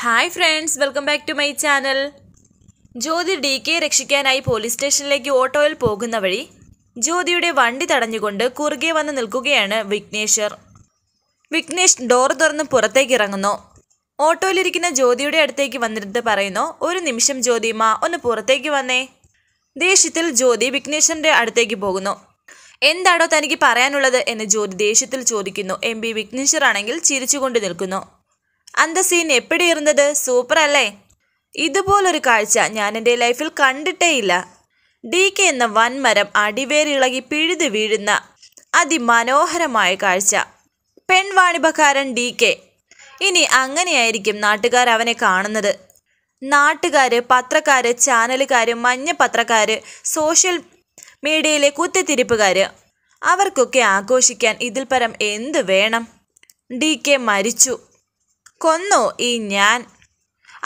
hi friends welcome back to my channel Jyothi D K രക്ഷിക്കാനായി police സ്റ്റേഷനിലേക്ക് ഓട്ടോയിൽ പോകുന്ന വഴി ജ്യോതിയുടെ വണ്ടി തടഞ്ഞുകൊണ്ട് കുറുകെ വന്ന് നിൽക്കുകയാണ് വിഘ്നേശ്വർ വിഘ്നേഷ് ഡോർ തുറന്ന് പുറത്തേക്ക് ഇറങ്ങുന്നു ഓട്ടോയിലിരിക്കുന്ന ജ്യോതിയുടെ അടുത്തേക്ക് വന്നിരുന്ന് പറയുന്നു ഒരു നിമിഷം ജ്യോതിമ ഒന്ന് പുറത്തേക്ക് വന്നേ ദേഷ്യത്തിൽ ജ്യോതി വിഘ്നേശ്വറിൻ്റെ അടുത്തേക്ക് പോകുന്നു എന്താണോ തനിക്ക് പറയാനുള്ളത് എന്ന് ജ്യോതി ദേഷ്യത്തിൽ ചോദിക്കുന്നു എം ബി വിഘ്നേശ്വർ ആണെങ്കിൽ ചിരിച്ചുകൊണ്ട് നിൽക്കുന്നു അന്ത സീൻ എപ്പിടി ഇരുന്നത് സൂപ്പർ അല്ലേ ഇതുപോലൊരു കാഴ്ച ഞാൻ എൻ്റെ ലൈഫിൽ കണ്ടിട്ടേയില്ല ഡി കെ എന്ന വൻമരം അടിവേരിളകി പിഴുതു വീഴുന്ന അതിമനോഹരമായ കാഴ്ച പെൺവാണിഭക്കാരൻ ഡി കെ ഇനി അങ്ങനെയായിരിക്കും നാട്ടുകാർ അവനെ കാണുന്നത് നാട്ടുകാർ പത്രക്കാർ ചാനലുകാർ മഞ്ഞ പത്രക്കാർ സോഷ്യൽ മീഡിയയിലെ കുത്തിത്തിരിപ്പുകാർ അവർക്കൊക്കെ ആഘോഷിക്കാൻ ഇതിൽ പരം എന്ത് വേണം ഡി കെ മരിച്ചു കൊന്നു ഈ ഞാൻ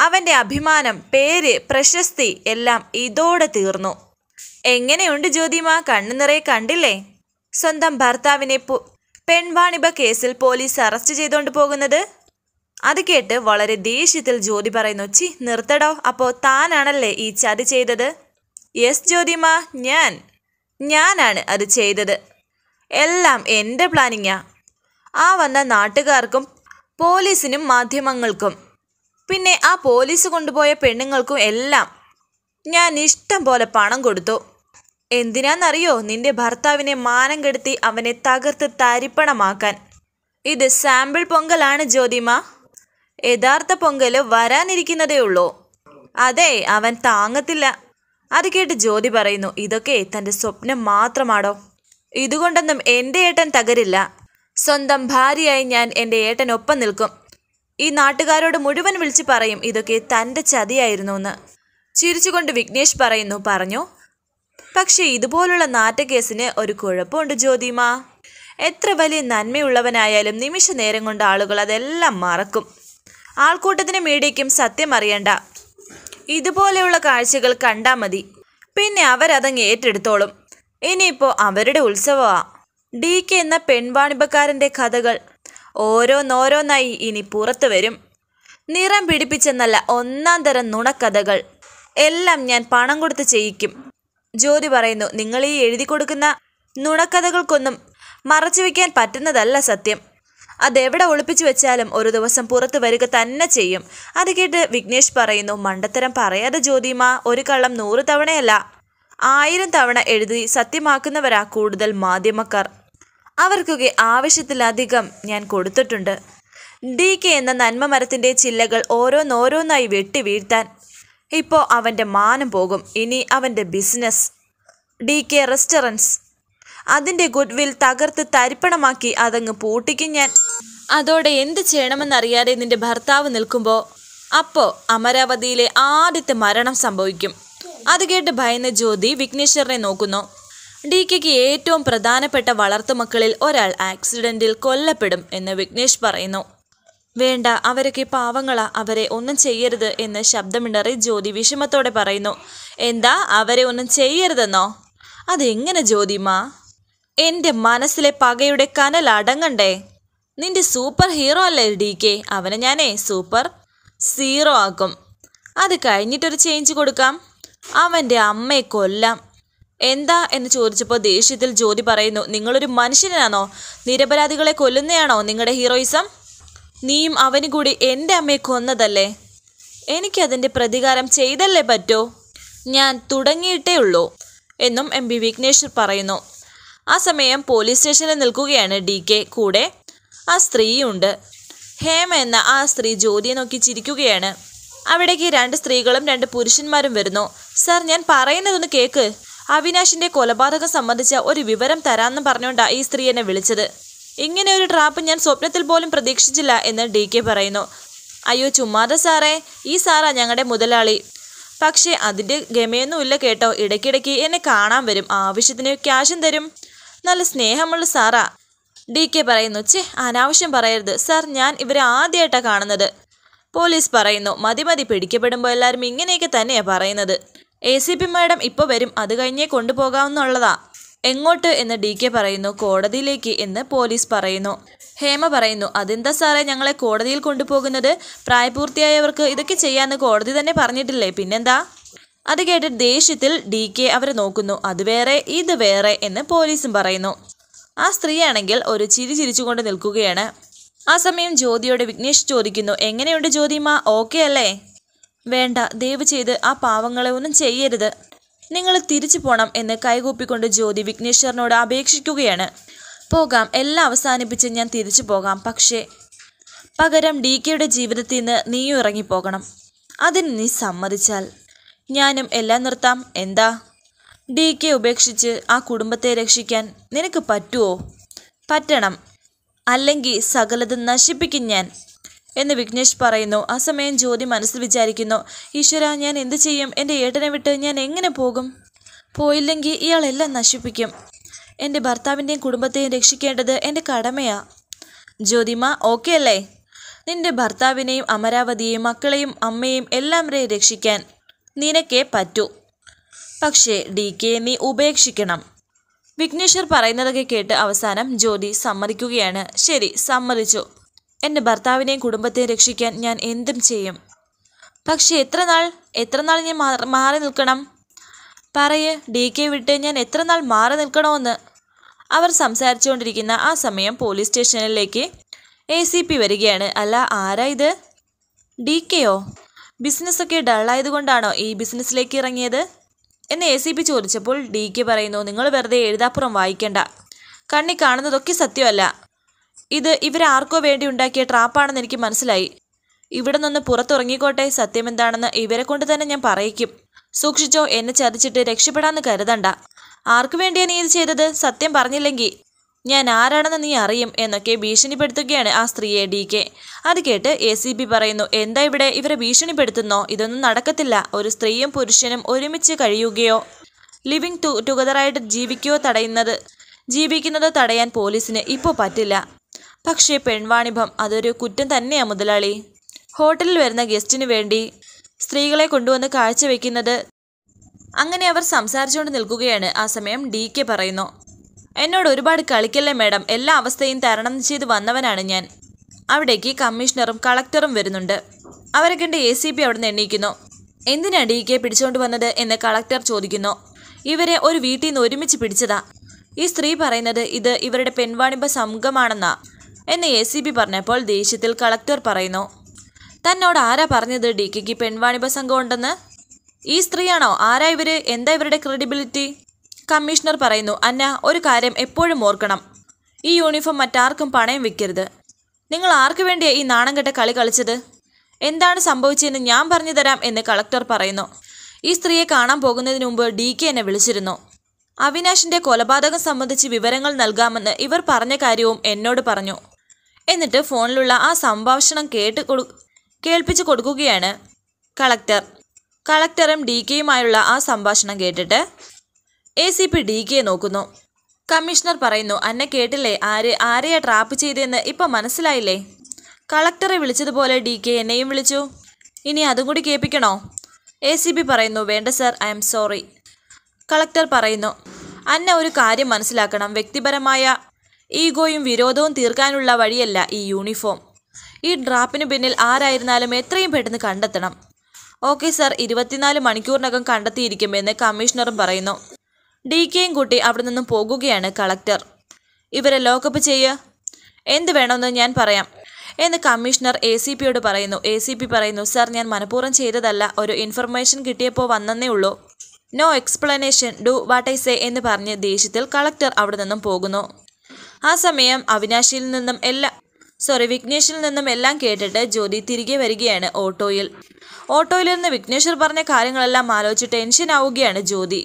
അവൻ്റെ അഭിമാനം പേര് പ്രശസ്തി എല്ലാം ഇതോടെ തീർന്നു എങ്ങനെയുണ്ട് ജ്യോതിമ കണ്ണു നിറയെ കണ്ടില്ലേ സ്വന്തം ഭർത്താവിനെ പെൺവാണിഭ കേസിൽ പോലീസ് അറസ്റ്റ് ചെയ്തുകൊണ്ട് പോകുന്നത് അത് കേട്ട് വളരെ ദേഷ്യത്തിൽ ജ്യോതി പറയുന്നു ചി നിർത്തടോ അപ്പോൾ താനാണല്ലേ ഈ ചതി ചെയ്തത് യെസ് ജ്യോതിമ ഞാൻ ഞാനാണ് അത് ചെയ്തത് എല്ലാം എൻ്റെ പ്ലാനിങ്ങാ ആ വന്ന നാട്ടുകാർക്കും പോലീസിനും മാധ്യമങ്ങൾക്കും പിന്നെ ആ പോലീസ് കൊണ്ടുപോയ പെണ്ണുങ്ങൾക്കും എല്ലാം ഞാൻ ഇഷ്ടം പോലെ പണം കൊടുത്തു എന്തിനാന്നറിയോ നിന്റെ ഭർത്താവിനെ മാനം കെടുത്തി അവനെ തകർത്ത് തരിപ്പണമാക്കാൻ ഇത് സാമ്പിൾ പൊങ്കലാണ് ജ്യോതിമ യഥാർത്ഥ പൊങ്കൽ വരാനിരിക്കുന്നതേ ഉള്ളൂ അതെ അവൻ താങ്ങത്തില്ല അത് കേട്ട് ജ്യോതി പറയുന്നു ഇതൊക്കെ തൻ്റെ സ്വപ്നം മാത്രമാണോ ഇതുകൊണ്ടൊന്നും എൻ്റെ ഏട്ടൻ തകരില്ല സ്വന്തം ഭാര്യയായി ഞാൻ എൻ്റെ ഏട്ടനൊപ്പം നിൽക്കും ഈ നാട്ടുകാരോട് മുഴുവൻ വിളിച്ചു പറയും ഇതൊക്കെ തൻ്റെ ചതിയായിരുന്നു എന്ന് ചിരിച്ചുകൊണ്ട് വിഘ്നേഷ് പറയുന്നു പറഞ്ഞു പക്ഷേ ഇതുപോലുള്ള നാട്ടക്കേസിന് ഒരു കുഴപ്പമുണ്ട് ജ്യോതിമ എത്ര വലിയ നന്മയുള്ളവനായാലും നിമിഷ നേരം കൊണ്ട് ആളുകൾ അതെല്ലാം മറക്കും ആൾക്കൂട്ടത്തിന് മീഡിയയ്ക്കും സത്യം അറിയണ്ട ഇതുപോലെയുള്ള കാഴ്ചകൾ കണ്ടാൽ മതി പിന്നെ അവരതങ്ങ് ഏറ്റെടുത്തോളും ഇനിയിപ്പോൾ അവരുടെ ഉത്സവമാണ് ഡി കെ എന്ന പെൺവാണിഭക്കാരൻ്റെ കഥകൾ ഓരോന്നോരോന്നായി ഇനി പുറത്തു വരും നിറം പിടിപ്പിച്ചെന്നല്ല ഒന്നാം തരം നുണക്കഥകൾ എല്ലാം ഞാൻ പണം കൊടുത്ത് ചെയ്യിക്കും ജ്യോതി പറയുന്നു നിങ്ങൾ ഈ എഴുതി കൊടുക്കുന്ന നുണക്കഥകൾക്കൊന്നും മറച്ചു വയ്ക്കാൻ പറ്റുന്നതല്ല സത്യം അതെവിടെ ഒളിപ്പിച്ചു വെച്ചാലും ഒരു ദിവസം പുറത്തു വരിക തന്നെ ചെയ്യും അത് കേട്ട് വിഘ്നേഷ് പറയുന്നു മണ്ടത്തരം പറയാതെ ജ്യോതിമ ഒരു കള്ളം നൂറ് തവണയല്ല ആയിരം തവണ എഴുതി സത്യമാക്കുന്നവരാ കൂടുതൽ മാധ്യമക്കാർ അവർക്കൊക്കെ ആവശ്യത്തിലധികം ഞാൻ കൊടുത്തിട്ടുണ്ട് ഡി കെ എന്ന നന്മ മരത്തിൻ്റെ ചില്ലകൾ ഓരോന്നോരോന്നായി വെട്ടി വീഴ്ത്താൻ ഇപ്പോൾ അവൻ്റെ മാനം പോകും ഇനി അവൻ്റെ ബിസിനസ് ഡി കെ റെസ്റ്റോറൻറ്റ്സ് അതിൻ്റെ ഗുഡ്വിൽ തകർത്ത് തരിപ്പണമാക്കി അതങ്ങ് പൂട്ടിക്കും ഞാൻ അതോടെ എന്ത് ചെയ്യണമെന്നറിയാതെ നിന്റെ ഭർത്താവ് നിൽക്കുമ്പോൾ അപ്പോൾ അമരാവതിയിലെ ആദ്യത്തെ മരണം സംഭവിക്കും അത് കേട്ട് ഭയന്ന ജ്യോതി വിഘ്നേശ്വരനെ നോക്കുന്നു ഡി കെക്ക് ഏറ്റവും പ്രധാനപ്പെട്ട വളർത്തുമക്കളിൽ ഒരാൾ ആക്സിഡന്റിൽ കൊല്ലപ്പെടും എന്ന് വിഘ്നേഷ് പറയുന്നു വേണ്ട അവരൊക്കെ പാവങ്ങളാ അവരെ ഒന്നും ചെയ്യരുത് എന്ന് ശബ്ദമിണറി ജ്യോതി വിഷമത്തോടെ പറയുന്നു എന്താ അവരെ ഒന്നും ചെയ്യരുതെന്നോ അതെങ്ങനെ ജ്യോതിമാ എൻ്റെ മനസ്സിലെ പകയുടെ കനൽ അടങ്ങണ്ടേ നിന്റെ സൂപ്പർ ഹീറോ അല്ലേ ഡി കെ അവനെ ഞാനേ സൂപ്പർ സീറോ ആക്കും അത് കഴിഞ്ഞിട്ടൊരു ചേഞ്ച് കൊടുക്കാം അവൻ്റെ അമ്മയെ കൊല്ലാം എന്താ എന്ന് ചോദിച്ചപ്പോൾ ദേഷ്യത്തിൽ ജ്യോതി പറയുന്നു നിങ്ങളൊരു മനുഷ്യനാണോ നിരപരാധികളെ കൊല്ലുന്നയാണോ നിങ്ങളുടെ ഹീറോയിസം നീയും അവന് കൂടി എൻ്റെ അമ്മയെ കൊന്നതല്ലേ എനിക്കതിൻ്റെ പ്രതികാരം ചെയ്തല്ലേ പറ്റോ ഞാൻ തുടങ്ങിയിട്ടേ ഉള്ളൂ എന്നും എം ബി വിഘ്നേശ്വർ പറയുന്നു ആ സമയം പോലീസ് സ്റ്റേഷനിൽ നിൽക്കുകയാണ് ഡി കെ കൂടെ ആ സ്ത്രീയുണ്ട് ഹേമ എന്ന ആ സ്ത്രീ ജ്യോതിയെ നോക്കി ചിരിക്കുകയാണ് അവിടേക്ക് രണ്ട് സ്ത്രീകളും രണ്ട് പുരുഷന്മാരും വരുന്നു സാർ ഞാൻ പറയുന്നതൊന്ന് കേക്ക് അവിനാശിന്റെ കൊലപാതകം സംബന്ധിച്ച ഒരു വിവരം തരാമെന്ന് പറഞ്ഞുകൊണ്ടാണ് ഈ സ്ത്രീ എന്നെ വിളിച്ചത് ഇങ്ങനെ ഒരു ട്രാപ്പ് ഞാൻ സ്വപ്നത്തിൽ പോലും പ്രതീക്ഷിച്ചില്ല എന്ന് ഡി കെ പറയുന്നു അയ്യോ ചുമ്മാതെ സാറേ ഈ സാറാ ഞങ്ങളുടെ മുതലാളി പക്ഷേ അതിൻ്റെ ഗമയൊന്നുമില്ല കേട്ടോ ഇടയ്ക്കിടയ്ക്ക് എന്നെ കാണാൻ വരും ആവശ്യത്തിന് ക്യാഷും തരും നല്ല സ്നേഹമുള്ള സാറാ ഡി കെ പറയുന്നു ചേ അനാവശ്യം പറയരുത് സാർ ഞാൻ ഇവരെ ആദ്യമായിട്ടാണ് കാണുന്നത് പോലീസ് പറയുന്നു മതി മതി പിടിക്കപ്പെടുമ്പോൾ എല്ലാവരും ഇങ്ങനെയൊക്കെ തന്നെയാണ് പറയുന്നത് എ സി പി മാഡം ഇപ്പൊ വരും അത് കഴിഞ്ഞേ കൊണ്ടുപോകാമെന്നുള്ളതാ എങ്ങോട്ട് എന്ന് ഡി കെ പറയുന്നു കോടതിയിലേക്ക് എന്ന് പോലീസ് പറയുന്നു ഹേമ പറയുന്നു അതെന്താ സാറേ ഞങ്ങളെ കോടതിയിൽ കൊണ്ടുപോകുന്നത് പ്രായപൂർത്തിയായവർക്ക് ഇതൊക്കെ ചെയ്യാന്ന് കോടതി തന്നെ പറഞ്ഞിട്ടില്ലേ പിന്നെന്താ അത് കേട്ട് ദേഷ്യത്തിൽ ഡി കെ അവരെ നോക്കുന്നു അത് വേറെ ഇത് വേറെ എന്ന് പോലീസും പറയുന്നു ആ സ്ത്രീയാണെങ്കിൽ ഒരു ചിരി ചിരിച്ചുകൊണ്ട് നിൽക്കുകയാണ് ആ സമയം ജ്യോതിയോട് വിഘ്നേഷ് ചോദിക്കുന്നു എങ്ങനെയുണ്ട് ജ്യോതിമ ഓക്കെ അല്ലേ വേണ്ട ദയവ് ചെയ്ത് ആ പാവങ്ങളെ ഒന്നും ചെയ്യരുത് നിങ്ങൾ തിരിച്ചു പോണം എന്ന് കൈകൂപ്പിക്കൊണ്ട് ജ്യോതി വിഘ്നേശ്വരനോട് അപേക്ഷിക്കുകയാണ് പോകാം എല്ലാം അവസാനിപ്പിച്ച് ഞാൻ തിരിച്ചു പോകാം പക്ഷേ പകരം ഡി കെയുടെ ജീവിതത്തിൽ നിന്ന് നീയും ഇറങ്ങിപ്പോകണം അതിന് നീ സമ്മതിച്ചാൽ ഞാനും എല്ലാം നിർത്താം എന്താ ഡി കെ ഉപേക്ഷിച്ച് ആ കുടുംബത്തെ രക്ഷിക്കാൻ നിനക്ക് പറ്റുമോ പറ്റണം അല്ലെങ്കിൽ സകലത് നശിപ്പിക്കും ഞാൻ എന്ന് വിഘ്നേഷ് പറയുന്നു ആ സമയം ജ്യോതി മനസ്സിൽ വിചാരിക്കുന്നു ഈശ്വര ഞാൻ എന്ത് ചെയ്യും എൻ്റെ ഏട്ടനെ വിട്ട് ഞാൻ എങ്ങനെ പോകും പോയില്ലെങ്കിൽ ഇയാളെല്ലാം നശിപ്പിക്കും എൻ്റെ ഭർത്താവിൻ്റെയും കുടുംബത്തെയും രക്ഷിക്കേണ്ടത് എൻ്റെ കടമയാ ജ്യോതിമ ഓക്കെ അല്ലേ നിന്റെ ഭർത്താവിനെയും അമരാവതിയെയും മക്കളെയും അമ്മയും എല്ലാം രേ രക്ഷിക്കാൻ നിനക്കേ പറ്റൂ പക്ഷേ ഡി കെ നീ ഉപേക്ഷിക്കണം വിഘ്നേശ്വർ പറയുന്നതൊക്കെ കേട്ട് അവസാനം ജ്യോതി സമ്മതിക്കുകയാണ് ശരി സമ്മതിച്ചു എൻ്റെ ഭർത്താവിനെയും കുടുംബത്തെയും രക്ഷിക്കാൻ ഞാൻ എന്തും ചെയ്യും പക്ഷേ എത്ര നാൾ എത്ര നാൾ ഞാൻ മാറി നിൽക്കണം പറയ് ഡി കെ വിട്ട് ഞാൻ എത്ര നാൾ മാറി നിൽക്കണമെന്ന് അവർ സംസാരിച്ചുകൊണ്ടിരിക്കുന്ന ആ സമയം പോലീസ് സ്റ്റേഷനിലേക്ക് എ സി പി വരികയാണ് അല്ല ആരാ ഇത് ഡി കെയോ ബിസിനസ്സൊക്കെ ഡള്ളായതുകൊണ്ടാണോ ഈ ബിസിനസ്സിലേക്ക് ഇറങ്ങിയത് എന്ന് എ സി പി ചോദിച്ചപ്പോൾ ഡി കെ പറയുന്നു നിങ്ങൾ വെറുതെ എഴുതാപ്പുറം വായിക്കണ്ട കണ്ണി കാണുന്നതൊക്കെ സത്യമല്ല ഇത് ഇവരാർക്കോ വേണ്ടി ഉണ്ടാക്കിയ ട്രാപ്പാണെന്ന് എനിക്ക് മനസ്സിലായി ഇവിടെ നിന്ന് പുറത്തിറങ്ങിക്കോട്ടെ എന്താണെന്ന് ഇവരെ കൊണ്ട് തന്നെ ഞാൻ പറയിക്കും സൂക്ഷിച്ചോ എന്നെ ചതിച്ചിട്ട് രക്ഷപ്പെടാമെന്ന് കരുതണ്ട ആർക്കു വേണ്ടിയാ നീ ഇത് ചെയ്തത് സത്യം പറഞ്ഞില്ലെങ്കിൽ ഞാൻ ആരാണെന്ന് നീ അറിയും എന്നൊക്കെ ഭീഷണിപ്പെടുത്തുകയാണ് ആ സ്ത്രീയെ ഡി കെ അത് കേട്ട് എ സി ബി പറയുന്നു എന്താ ഇവിടെ ഇവരെ ഭീഷണിപ്പെടുത്തുന്നോ ഇതൊന്നും നടക്കത്തില്ല ഒരു സ്ത്രീയും പുരുഷനും ഒരുമിച്ച് കഴിയുകയോ ലിവിങ് ടുഗദറായിട്ട് ജീവിക്കുകയോ തടയുന്നത് ജീവിക്കുന്നത് തടയാൻ പോലീസിന് ഇപ്പോൾ പറ്റില്ല പക്ഷേ പെൺവാണിഭം അതൊരു കുറ്റം തന്നെയാണ് മുതലാളി ഹോട്ടലിൽ വരുന്ന ഗസ്റ്റിന് വേണ്ടി സ്ത്രീകളെ കൊണ്ടുവന്ന് കാഴ്ചവെക്കുന്നത് അങ്ങനെ അവർ സംസാരിച്ചുകൊണ്ട് നിൽക്കുകയാണ് ആ സമയം ഡി കെ പറയുന്നു എന്നോട് ഒരുപാട് കളിക്കല്ലേ മാഡം എല്ലാ അവസ്ഥയും തരണം ചെയ്ത് വന്നവനാണ് ഞാൻ അവിടേക്ക് കമ്മീഷണറും കളക്ടറും വരുന്നുണ്ട് അവരെ കണ്ട് എ സി പി അവിടെ നിന്ന് എണ്ണീക്കുന്നു എന്തിനാ ഡി കെ പിടിച്ചുകൊണ്ട് വന്നത് എന്ന് കളക്ടർ ചോദിക്കുന്നു ഇവരെ ഒരു വീട്ടിൽ നിന്ന് ഒരുമിച്ച് പിടിച്ചതാ ഈ സ്ത്രീ പറയുന്നത് ഇത് ഇവരുടെ പെൺവാണിഭ സംഘമാണെന്നാ എന്ന് എ സി ബി പറഞ്ഞപ്പോൾ ദേഷ്യത്തിൽ കളക്ടർ പറയുന്നു തന്നോട് ആരാ പറഞ്ഞത് ഡി കെക്ക് പെൺവാണിഭ സംഘം ഉണ്ടെന്ന് ഈ സ്ത്രീയാണോ ആരാ ഇവര് എന്താ ഇവരുടെ ക്രെഡിബിലിറ്റി കമ്മീഷണർ പറയുന്നു അന്ന ഒരു കാര്യം എപ്പോഴും ഓർക്കണം ഈ യൂണിഫോം മറ്റാർക്കും പണയം വെക്കരുത് നിങ്ങൾ ആർക്കു വേണ്ടിയാണ് ഈ നാണം കെട്ട കളി കളിച്ചത് എന്താണ് സംഭവിച്ചതെന്ന് ഞാൻ പറഞ്ഞു തരാം എന്ന് കളക്ടർ പറയുന്നു ഈ സ്ത്രീയെ കാണാൻ പോകുന്നതിന് മുമ്പ് ഡി കെ എന്നെ വിളിച്ചിരുന്നു അവിനാശിന്റെ കൊലപാതകം സംബന്ധിച്ച് വിവരങ്ങൾ നൽകാമെന്ന് ഇവർ പറഞ്ഞ കാര്യവും എന്നോട് പറഞ്ഞു എന്നിട്ട് ഫോണിലുള്ള ആ സംഭാഷണം കേട്ട് കൊടു കേൾപ്പിച്ചു കൊടുക്കുകയാണ് കളക്ടർ കളക്ടറും ഡി കെയുമായുള്ള ആ സംഭാഷണം കേട്ടിട്ട് A C P D K നോക്കുന്നു കമ്മീഷണർ പറയുന്നു അന്നെ കേട്ടില്ലേ ആര് ആരെയാ ട്രാപ്പ് ചെയ്തതെന്ന് ഇപ്പം മനസ്സിലായില്ലേ കളക്ടറെ വിളിച്ചതുപോലെ ഡി കെ എന്നെയും വിളിച്ചു ഇനി അതും കൂടി കേൾപ്പിക്കണോ എ സി പി പറയുന്നു വേണ്ട sir I'm sorry collector പറയുന്നു അന്ന ഒരു കാര്യം മനസ്സിലാക്കണം വ്യക്തിപരമായ ഈഗോയും വിരോധവും തീർക്കാനുള്ള വഴിയല്ല ഈ യൂണിഫോം ഈ ഡ്രാപ്പിന് പിന്നിൽ ആരായിരുന്നാലും എത്രയും പെട്ടെന്ന് കണ്ടെത്തണം ഓക്കെ സർ ഇരുപത്തിനാല് മണിക്കൂറിനകം കണ്ടെത്തിയിരിക്കുമെന്ന് കമ്മീഷണറും പറയുന്നു ഡി കെയും കൂട്ടി അവിടെ നിന്നും പോകുകയാണ് കളക്ടർ ഇവരെ ലോക്കപ്പ് ചെയ്യുക എന്ത് വേണമെന്ന് ഞാൻ പറയാം എന്ന് കമ്മീഷണർ എ സി പിയോട് പറയുന്നു എ സി പി പറയുന്നു സർ ഞാൻ മനഃപൂർവ്വം ചെയ്തതല്ല ഒരു ഇൻഫർമേഷൻ കിട്ടിയപ്പോൾ വന്നേ ഉള്ളൂ no explanation do what I say എന്ന് പറഞ്ഞ് ദേഷ്യത്തിൽ കളക്ടർ അവിടെ നിന്നും പോകുന്നു ആ സമയം അവിനാശിയിൽ നിന്നും എല്ലാ സോറി വിഘ്നേഷിൽ നിന്നും എല്ലാം കേട്ടിട്ട് ജ്യോതി തിരികെ വരികയാണ് ഓട്ടോയിൽ ഓട്ടോയിൽ നിന്ന് വിഘ്നേശ്വർ പറഞ്ഞ കാര്യങ്ങളെല്ലാം ആലോചിച്ച് ടെൻഷൻ ആവുകയാണ് ജ്യോതി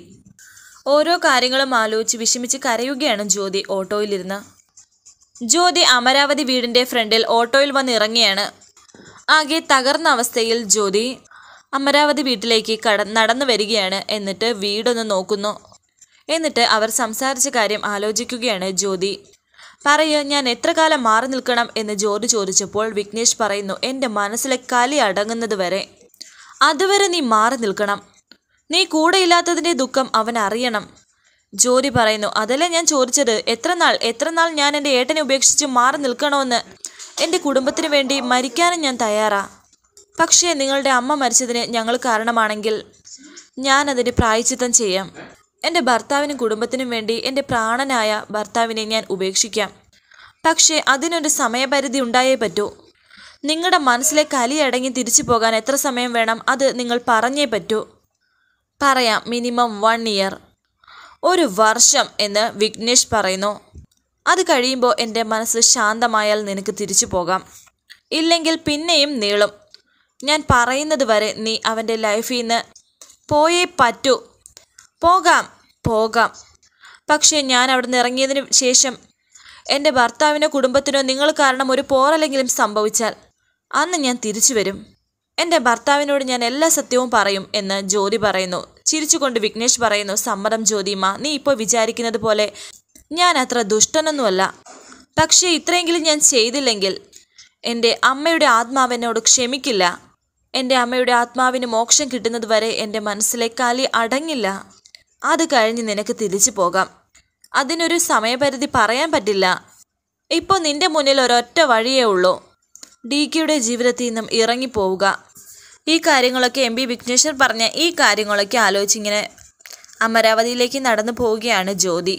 ഓരോ കാര്യങ്ങളും ആലോചിച്ച് വിഷമിച്ച് കരയുകയാണ് ജ്യോതി ഓട്ടോയിലിരുന്ന് ജ്യോതി അമരാവതി വീടിൻ്റെ ഫ്രണ്ടിൽ ഓട്ടോയിൽ വന്ന് ഇറങ്ങിയാണ് ആകെ തകർന്ന അവസ്ഥയിൽ ജ്യോതി അമരാവതി വീട്ടിലേക്ക് കട നടന്നു വരികയാണ് എന്നിട്ട് വീടൊന്ന് നോക്കുന്നു എന്നിട്ട് അവർ സംസാരിച്ച കാര്യം ആലോചിക്കുകയാണ് ജ്യോതി പറയൂ ഞാൻ എത്ര കാലം മാറി നിൽക്കണം എന്ന് ജോർജ് ചോദിച്ചപ്പോൾ വിഘ്നേഷ് പറയുന്നു എൻ്റെ മനസ്സിലെ കലി അടങ്ങുന്നത് വരെ അതുവരെ നീ മാറി നിൽക്കണം നീ ഇല്ലാത്തതിൻ്റെ ദുഃഖം അവൻ അറിയണം ജോലി പറയുന്നു അതല്ലേ ഞാൻ ചോദിച്ചത് എത്ര നാൾ എത്ര നാൾ ഞാൻ എൻ്റെ ഏട്ടനെ ഉപേക്ഷിച്ച് മാറി നിൽക്കണമെന്ന് എൻ്റെ കുടുംബത്തിന് വേണ്ടി മരിക്കാനും ഞാൻ തയ്യാറാ പക്ഷേ നിങ്ങളുടെ അമ്മ മരിച്ചതിന് ഞങ്ങൾ കാരണമാണെങ്കിൽ ഞാനതിന് പ്രായച്ചിത്തം ചെയ്യാം എൻ്റെ ഭർത്താവിനും കുടുംബത്തിനും വേണ്ടി എൻ്റെ പ്രാണനായ ഭർത്താവിനെ ഞാൻ ഉപേക്ഷിക്കാം പക്ഷേ അതിനൊരു സമയപരിധി ഉണ്ടായേ പറ്റൂ നിങ്ങളുടെ മനസ്സിലെ കലിയടങ്ങി തിരിച്ചു പോകാൻ എത്ര സമയം വേണം അത് നിങ്ങൾ പറഞ്ഞേ പറ്റൂ പറയാം മിനിമം വൺ ഇയർ ഒരു വർഷം എന്ന് വിഘ്നേഷ് പറയുന്നു അത് കഴിയുമ്പോൾ എൻ്റെ മനസ്സ് ശാന്തമായാൽ നിനക്ക് തിരിച്ചു പോകാം ഇല്ലെങ്കിൽ പിന്നെയും നീളും ഞാൻ പറയുന്നത് വരെ നീ അവൻ്റെ ലൈഫിൽ നിന്ന് പോയേ പറ്റൂ പോകാം പോകാം പക്ഷേ ഞാൻ അവിടെ നിന്ന് ഇറങ്ങിയതിന് ശേഷം എൻ്റെ ഭർത്താവിനോ കുടുംബത്തിനോ നിങ്ങൾ കാരണം ഒരു പോറല്ലെങ്കിലും സംഭവിച്ചാൽ അന്ന് ഞാൻ തിരിച്ചു വരും എൻ്റെ ഭർത്താവിനോട് ഞാൻ എല്ലാ സത്യവും പറയും എന്ന് ജ്യോതി പറയുന്നു ചിരിച്ചുകൊണ്ട് വിഘ്നേഷ് പറയുന്നു സമ്മതം ജ്യോതിമ നീ ഇപ്പോൾ വിചാരിക്കുന്നത് പോലെ ഞാൻ അത്ര ദുഷ്ടനൊന്നുമല്ല പക്ഷേ ഇത്രയെങ്കിലും ഞാൻ ചെയ്തില്ലെങ്കിൽ എൻ്റെ അമ്മയുടെ ആത്മാവ് എന്നോട് ക്ഷമിക്കില്ല എൻ്റെ അമ്മയുടെ ആത്മാവിന് മോക്ഷം കിട്ടുന്നതുവരെ എൻ്റെ മനസ്സിലെ കലി അടങ്ങില്ല അത് കഴിഞ്ഞ് നിനക്ക് തിരിച്ചു പോകാം അതിനൊരു സമയപരിധി പറയാൻ പറ്റില്ല ഇപ്പോൾ നിന്റെ മുന്നിൽ ഒരൊറ്റ വഴിയേ ഉള്ളൂ കെയുടെ ജീവിതത്തിൽ നിന്നും ഇറങ്ങിപ്പോവുക ഈ കാര്യങ്ങളൊക്കെ എം ബി വിഘ്നേശ്വർ പറഞ്ഞ ഈ കാര്യങ്ങളൊക്കെ ആലോചിച്ചിങ്ങനെ അമരാവതിയിലേക്ക് നടന്നു പോവുകയാണ് ജ്യോതി